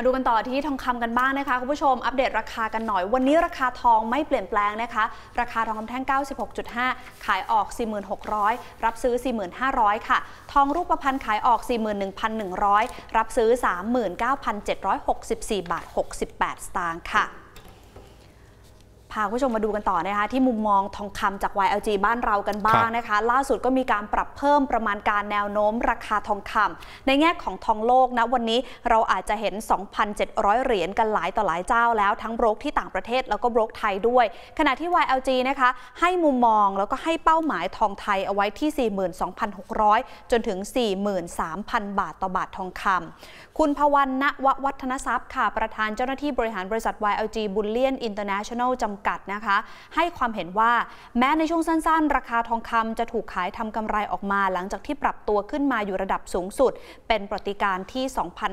าดูกันต่อที่ทองคำกันบ้างนะคะคุณผู้ชมอัปเดตราคากันหน่อย วันนี้ราคาทองไม่เปลี่ยนแปลงนะคะ ราคาทองคำแท่ง 96.5 ขายออก 4 6 0 0 0รับซื้อ 4 5 0 0 0 ค่ะ ทองรูปพรรณขายออก 41,100 รับซื้อ 39,764 บาท 68 สตางค์ค่ะพาผู้ชมมาดูกันต่อนะคะที่มุมมองทองคำจาก YLG บ้านเรากันบ้างนะคะล่าสุดก็มีการปรับเพิ่มประมาณการแนวโน้มราคาทองคำ ในแง่ของทองโลกนะวันนี้เราอาจจะเห็น 2,700 เหรียญกันหลายต่อหลายเจ้าแล้วทั้งโบรกที่ต่างประเทศแล้วก็โบรกไทยด้วย ขณะที่ YLG นะคะให้มุมมองแล้วก็ให้เป้าหมายทองไทยเอาไว้ที่ 42,600 จนถึง 43,000 บาทต่อบาททองคำ คุณพวันณวัฒนทรัพย์ค่ะ ประธานเจ้าหน้าที่บริหารบริษัท YLG บุลเลียนอินเตอร์เนชั่นแนลจำำกัดนะคะให้ความเห็นว่าแม้ในช่วงสั้นๆ ราคาทองคำจะถูกขายทำกำไรออกมาหลังจากที่ปรับตัวขึ้นมาอยู่ระดับสูงสุด เป็นปฏิการที่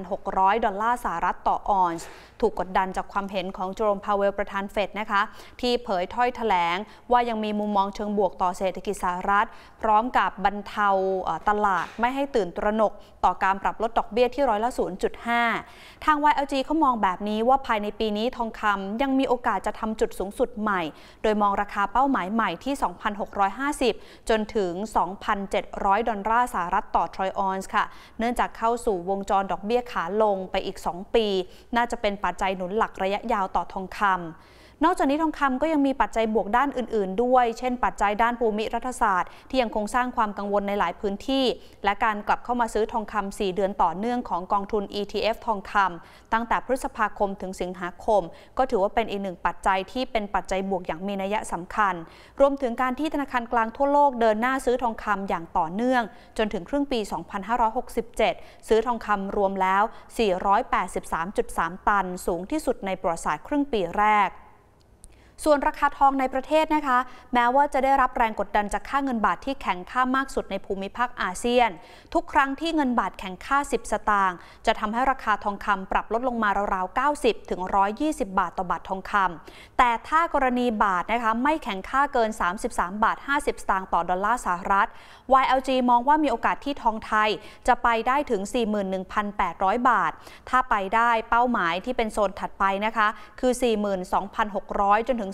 2,600 ดอลลาร์สหรัฐต่อออนซ์ถูกกดดันจากความเห็นของโจมพาวเวลประธานเฟดนะคะที่เผยถ้อยถแถลงว่ายังมีมุมมองเชิงบวกต่อเศรษฐกิจสหรัฐ พร้อมกับบรรเทาตลาด ไม่ให้ตื่นตระหนกต่อการปรับลดดอกเบี้ยที่ร้อยละ0.5 ทาง YLG เขามองแบบนี้ว่าภายในปีนี้ทองคำยังมีโอกาสจะทำจุดสูงสุดใหม่โดยมองราคาเป้าหมายใหม่ที่ 2,650 จนถึง 2,700 ดอลลาร์สหรัฐต่อ ทรอยออนส์ค่ะ เนื่องจากเข้าสู่วงจรดอกเบี้ยขาลงไปอีก 2 ปี น่าจะเป็นปัจจัยหนุนหลักระยะยาวต่อทองคำนอกจากนี้ทองคำก็ยังมีปัจจัยบวกด้านอื่นๆด้วย เช่นปัจจัยด้านภูมิรัฐศาสตร์ที่ยังคงสร้างความกังวลในหลายพื้นที่ และการกลับเข้ามาซื้อทองคำ4เดือนต่อเนื่องของกองทุน ETF ทองคำตั้งแต่พฤษภาคมถึงสิงหาคม ก็ถือว่าเป็นอีกหนึ่งปัจจัยที่เป็นปัจจัยบวกอย่างมีนัยสำคัญ รวมถึงการที่ธนาคารกลางทั่วโลกเดินหน้าซื้อทองคำอย่างต่อเนื่อง จนถึงครึ่งปี 2567 ซื้อทองคำรวมแล้ว 483.3ตัน สูงที่สุดในประวัติศาสตร์ครึ่งปีแรกส่วนราคาทองในประเทศนะคะแม้ว่าจะได้รับแรงกดดันจากค่าเงินบาทที่แข็งค่ามากสุดในภูมิภาคอาเซียน ทุกครั้งที่เงินบาทแข็งค่า 10 สตางค์จะทำให้ราคาทองคำปรับลดลงมาราวๆ90 ถึง 120 บาทต่อบาททองคำ แต่ถ้ากรณีบาทนะคะไม่แข็งค่าเกิน 33 บาท 50สตางค์ต่อดอลลาร์สหรัฐ YLG มองว่ามีโอกาสที่ทองไทย จะไปได้ถึง 41,800 บาท ถ้าไปได้เป้าหมายที่เป็นโซนถัดไปนะคะคือ 42,600จนถึงึง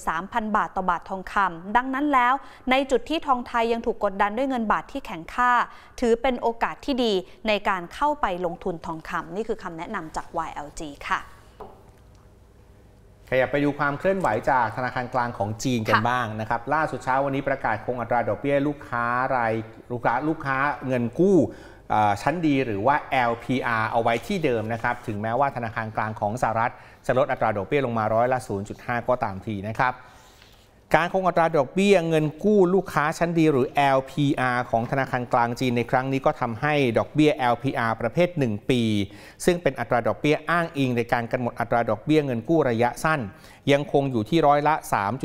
43,000 บาทต่อบาททองคำ ดังนั้นแล้วในจุดที่ทองไทยยังถูกกดดันด้วยเงินบาทที่แข็งค่า ถือเป็นโอกาสที่ดีในการเข้าไปลงทุนทองคำ นี่คือคำแนะนำจาก YLG ค่ะ ขยับไปดูความเคลื่อนไหวจากธนาคารกลางของจีนกันบ้างนะครับ ล่าสุดเช้าวันนี้ประกาศคงอัตราดอกเบี้ยลูกค้ารายลูกค้าลูกค้าเงินกู้ชั้นดีหรือว่า LPR เอาไว้ที่เดิมนะครับถึงแม้ว่าธนาคารกลางของสหรัฐจะลดอัตราดอกเบี้ยลงมาร้อยละ 0.5 ก็ตามทีนะครับ การคงอัตราดอกเบี้ยเงินกู้ลูกค้าชั้นดีหรือ LPR ของธนาคารกลางจีนในครั้งนี้ก็ทำให้ดอกเบี้ย LPR ประเภท 1 ปี ซึ่งเป็นอัตราดอกเบี้ยอ้างอิงในการกำหนดอัตราดอกเบี้ยเงินกู้ระยะสั้น ยังคงอยู่ที่ร้อยละ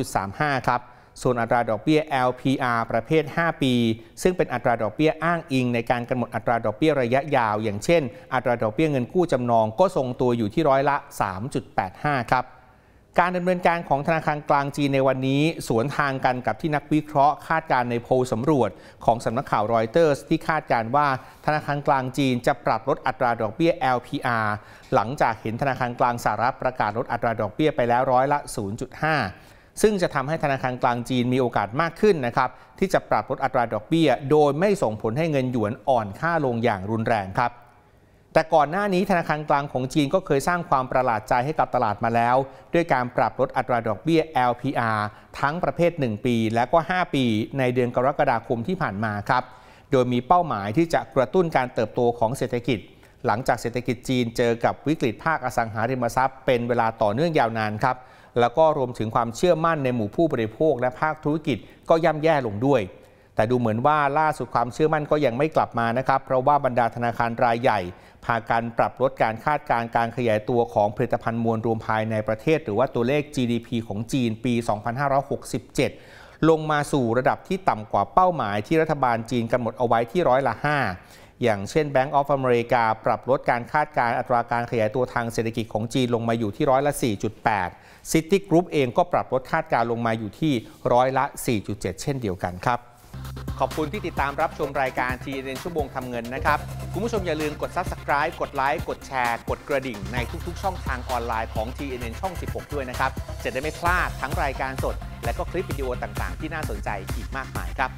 3.35 ครับส่วนอัตราดอกเบี้ย LPR ประเภท 5 ปี ซึ่งเป็นอัตราดอกเบี้ยอ้างอิงในการกำหนดอัตราดอกเบี้ยระยะยาว อย่างเช่นอัตราดอกเบี้ยเงินกู้จำนองก็ทรงตัวอยู่ที่ร้อยละ 3.85 ครับ การดำเนินการของธนาคารกลางจีนในวันนี้ สวนทางกันกับที่นักวิเคราะห์คาดการในโพลสำรวจ ของสำนักข่าวรอยเตอร์ส ที่คาดการว่าธนาคารกลางจีนจะปรับลดอัตราดอกเบี้ย LPR หลังจากเห็นธนาคารกลางสหรัฐประกาศลดอัตราดอกเบี้ยไปแล้วร้อยละ 0.5ซึ่งจะทำให้ธนาคารกลางจีนมีโอกาสมากขึ้นนะครับที่จะปรับลดอัตราดอกเบี้ย โดยไม่ส่งผลให้เงินหยวนอ่อนค่าลงอย่างรุนแรงครับ แต่ก่อนหน้านี้ธนาคารกลางของจีนก็เคยสร้างความประหลาดใจให้กับตลาดมาแล้ว ด้วยการปรับลดอัตราดอกเบี้ย LPR ทั้งประเภท 1 ปี และก็ 5 ปี ในเดือนกรกฎาคมที่ผ่านมาครับโดยมีเป้าหมายที่จะกระตุ้นการเติบโตของเศรษฐกิจ หลังจากเศรษฐกิจจีนเจอกับวิกฤตภาคอสังหาริมทรัพย์ เป็นเวลาต่อเนื่องยาวนานครับแล้วก็รวมถึงความเชื่อมั่นในหมู่ผู้บริโภคและภาคธุรกิจก็ย่ำแย่ลงด้วย แต่ดูเหมือนว่าล่าสุดความเชื่อมั่นก็ยังไม่กลับมานะครับ เพราะว่าบรรดาธนาคารรายใหญ่ พากันปรับลดการคาดการณ์การขยายตัวของผลิตภัณฑ์มวลรวมภายในประเทศ หรือว่าตัวเลข GDP ของจีนปี 2567 ลงมาสู่ระดับที่ต่ำกว่าเป้าหมายที่รัฐบาลจีนกำหนดเอาไว้ที่ร้อยละ5อย่างเช่น Bank of America ปรับลดการคาดการอัตราการขยายตัวทางเศรษฐกิจของจีน ลงมาอยู่ที่ร้อยละ 4.8 City Group เองก็ปรับลดคาดการลงมาอยู่ที่ร้อยละ 4.7 เช่นเดียวกันครับ ขอบคุณที่ติดตามรับชมรายการท t n นชั่วโมงทำเงินนะครับ คุณผู้ชมอย่าลืมกด Subscribe กดไลค์กดแชร์ กดกระดิ่ง ในทุกๆ ช่องทางออนไลน์ของ TNN ช่อง 16 ด้วยนะครับจะได้ไม่พลาดทั้งรายการสด และก็คลิปวิดีโอต่างๆ ที่น่าสนใจอีกมากมายครับ